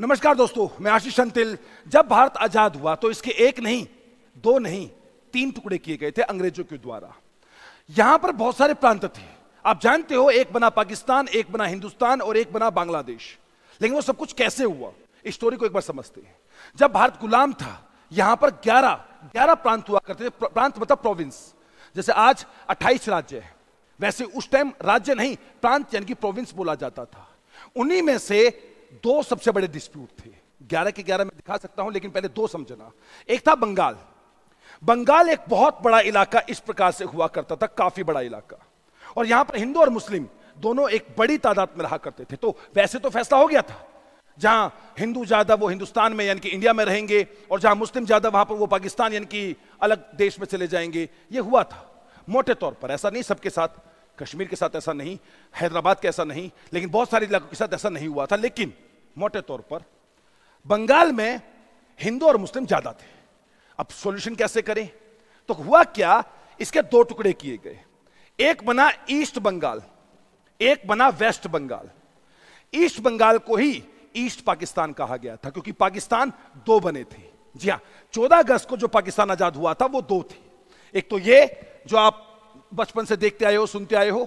नमस्कार दोस्तों मैं आशीष संतिल जब भारत आजाद हुआ तो इसके एक नहीं दो नहीं तीन टुकड़े किए गए थे अंग्रेजों के द्वारा यहां पर बहुत सारे प्रांत थे आप जानते हो एक बना पाकिस्तान एक बना हिंदुस्तान और एक बना बांग्लादेश लेकिन वो सब कुछ कैसे हुआ इस स्टोरी को एक बार समझते हैं जब भारत गुलाम था यहां पर 11 11 प्रांत हुआ करते थे प्रांत मतलब प्रोविंस जैसे आज 28 राज्य है वैसे उस टाइम राज्य नहीं प्रांत यानी कि प्रोविंस बोला जाता था उन्हीं में से दो सबसे बड़े डिस्प्यूट थे ग्यारह के ग्यारह में दिखा सकता हूं लेकिन पहले दो समझना एक था बंगाल बंगाल एक बहुत बड़ा इलाका इस प्रकार से हुआ करता था काफी बड़ा इलाका और यहां पर हिंदू और मुस्लिम दोनों एक बड़ी तादाद में रहा करते थे तो वैसे तो फैसला हो गया था जहां हिंदू ज्यादा वो हिंदुस्तान में यानी कि इंडिया में रहेंगे और जहां मुस्लिम ज्यादा वहां पर वो पाकिस्तान यानी कि अलग देश में चले जाएंगे ये हुआ था मोटे तौर पर ऐसा नहीं सबके साथ कश्मीर के साथ ऐसा नहीं हैदराबाद के ऐसा नहीं लेकिन बहुत सारे इलाकों के साथ ऐसा नहीं हुआ था लेकिन मोटे तौर पर बंगाल में हिंदू और मुस्लिम ज्यादा थे अब सॉल्यूशन कैसे करें तो हुआ क्या इसके दो टुकड़े किए गए एक बना ईस्ट बंगाल एक बना वेस्ट बंगाल ईस्ट बंगाल को ही ईस्ट पाकिस्तान कहा गया था क्योंकि पाकिस्तान दो बने थे जी हाँ चौदह अगस्त को जो पाकिस्तान आजाद हुआ था वो दो थे एक तो ये जो आप बचपन से देखते आए हो सुनते आए हो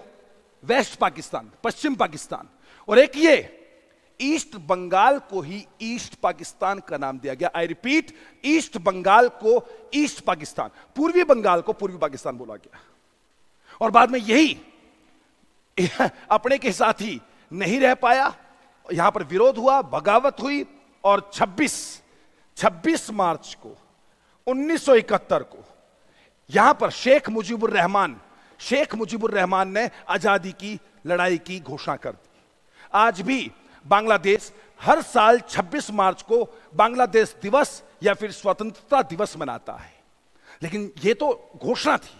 वेस्ट पाकिस्तान पश्चिम पाकिस्तान और एक ये ईस्ट बंगाल को ही ईस्ट पाकिस्तान का नाम दिया गया आई रिपीट ईस्ट बंगाल को ईस्ट पाकिस्तान पूर्वी बंगाल को पूर्वी पाकिस्तान बोला गया और बाद में यही अपने के साथ ही नहीं रह पाया यहां पर विरोध हुआ बगावत हुई और 26 26 मार्च को 1971 को यहां पर शेख मुजीबुर रहमान शेख मुजीबुर रहमान ने आजादी की लड़ाई की घोषणा कर दी आज भी बांग्लादेश हर साल 26 मार्च को बांग्लादेश दिवस या फिर स्वतंत्रता दिवस मनाता है लेकिन यह तो घोषणा थी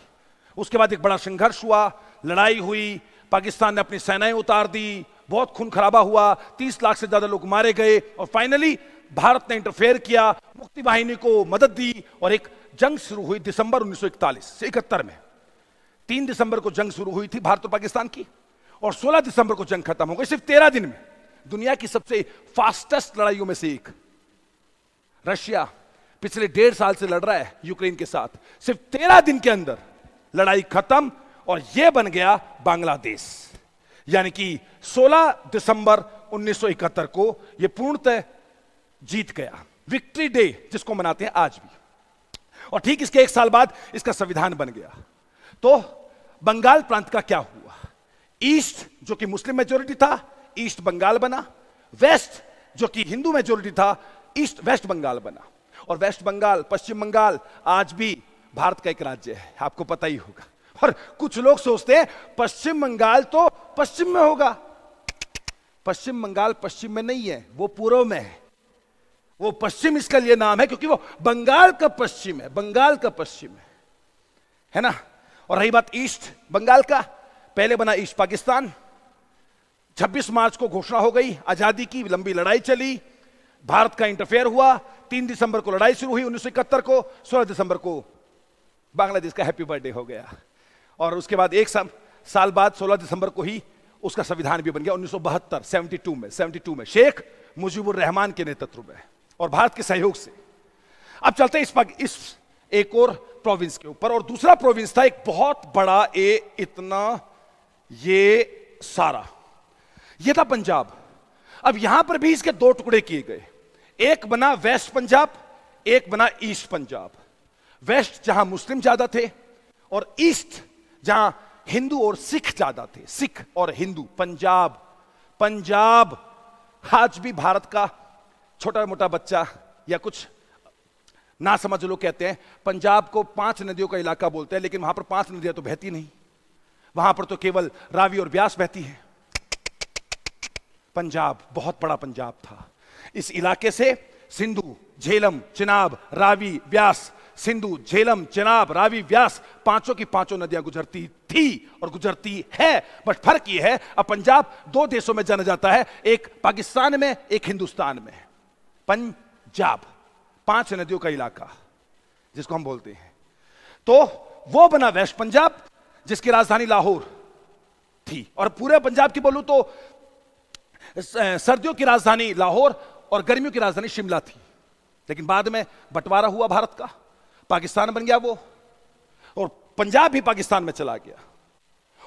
उसके बाद एक बड़ा संघर्ष हुआ लड़ाई हुई पाकिस्तान ने अपनी सेनाएं उतार दी बहुत खून खराबा हुआ 30 लाख से ज्यादा लोग मारे गए और फाइनली भारत ने इंटरफेयर किया मुक्ति वाहिनी को मदद दी और एक जंग शुरू हुई दिसंबर उन्नीस सौ इकहत्तर में तीन दिसंबर को जंग शुरू हुई थी भारत और पाकिस्तान की और 16 दिसंबर को जंग खत्म हो गई सिर्फ तेरह दिन में दुनिया की सबसे फास्टेस्ट लड़ाइयों में से एक रशिया पिछले डेढ़ साल से लड़ रहा है यूक्रेन के साथ सिर्फ तेरह दिन के अंदर लड़ाई खत्म और यह बन गया बांग्लादेश यानी कि 16 दिसंबर 1971 को यह पूर्णतः जीत गया विक्ट्री डे जिसको मनाते हैं आज भी और ठीक इसके एक साल बाद इसका संविधान बन गया तो बंगाल प्रांत का क्या हुआ ईस्ट जो कि मुस्लिम मेजोरिटी था ईस्ट बंगाल बना वेस्ट जो कि हिंदू मेजोरिटी था ईस्ट वेस्ट बंगाल बना और वेस्ट बंगाल पश्चिम बंगाल आज भी भारत का एक राज्य है आपको पता ही होगा और कुछ लोग सोचते हैं पश्चिम बंगाल तो पश्चिम में होगा पश्चिम बंगाल पश्चिम में नहीं है वो पूर्व में है वो पश्चिम इसका लिए नाम है क्योंकि वो बंगाल का पश्चिम है बंगाल का पश्चिम है है ना और रही बात ईस्ट बंगाल का पहले बना ईस्ट पाकिस्तान 26 मार्च को घोषणा हो गई आजादी की लंबी लड़ाई चली भारत का इंटरफेयर हुआ तीन दिसंबर को लड़ाई शुरू हुई उन्नीस को सोलह दिसंबर को बांग्लादेश का हैप्पी बर्थडे हो गया और उसके बाद एक साल साल बाद 16 दिसंबर को ही उसका संविधान भी बन गया उन्नीस सौ में 72 में शेख मुजीबुर रहमान के नेतृत्व में और भारत के सहयोग से अब चलते इस पग इस एक और प्रोविंस के ऊपर और दूसरा प्रोविंस था एक बहुत बड़ा ए इतना ये सारा यह था पंजाब अब यहां पर भी इसके दो टुकड़े किए गए एक बना वेस्ट पंजाब एक बना ईस्ट पंजाब वेस्ट जहां मुस्लिम ज्यादा थे और ईस्ट जहां हिंदू और सिख ज्यादा थे सिख और हिंदू पंजाब पंजाब आज भी भारत का छोटा मोटा बच्चा या कुछ ना समझ लोग कहते हैं पंजाब को पांच नदियों का इलाका बोलते हैं लेकिन वहां पर पांच नदियां तो बहती नहीं वहां पर तो केवल रावी और ब्यास बहती है पंजाब बहुत बड़ा पंजाब था इस इलाके से सिंधु झेलम चिनाब रावी व्यास सिंधु झेलम चिनाब रावी व्यास पांचों की पांचों नदियां गुजरती थी और गुजरती है बट फर्क यह है अब पंजाब दो देशों में जाना जाता है एक पाकिस्तान में एक हिंदुस्तान में पंजाब पांच नदियों का इलाका जिसको हम बोलते हैं तो वो बना वेस्ट पंजाब जिसकी राजधानी लाहौर थी और पूरे पंजाब की बोलू तो सर्दियों की राजधानी लाहौर और गर्मियों की राजधानी शिमला थी लेकिन बाद में बंटवारा हुआ भारत का पाकिस्तान बन गया वो और पंजाब भी पाकिस्तान में चला गया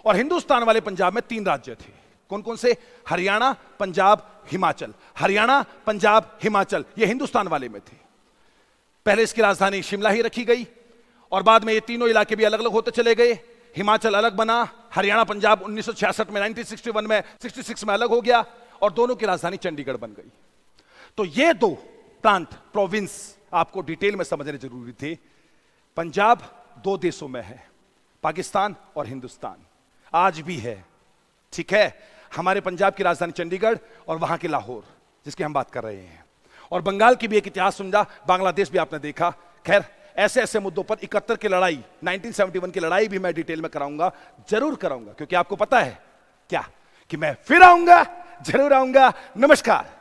और हिंदुस्तान वाले पंजाब में तीन राज्य थे कौन कौन से हरियाणा पंजाब हिमाचल हरियाणा पंजाब हिमाचल ये हिंदुस्तान वाले में थे पहले इसकी राजधानी शिमला ही रखी गई और बाद में ये तीनों इलाके भी अलग अलग होते चले गए हिमाचल अलग बना हरियाणा पंजाब 1966 में 1961 में 66 में अलग हो गया और दोनों की राजधानी चंडीगढ़ बन गई तो ये दो प्रांत प्रोविंस आपको डिटेल में समझने जरूरी थे पंजाब दो देशों में है पाकिस्तान और हिंदुस्तान आज भी है ठीक है हमारे पंजाब की राजधानी चंडीगढ़ और वहां के लाहौर जिसकी हम बात कर रहे हैं और बंगाल की भी एक इतिहास समझा बांग्लादेश भी आपने देखा खैर ऐसे ऐसे मुद्दों पर इकहत्तर की लड़ाई 1971 की लड़ाई भी मैं डिटेल में कराऊंगा जरूर कराऊंगा क्योंकि आपको पता है क्या कि मैं फिर आऊंगा जरूर आऊंगा नमस्कार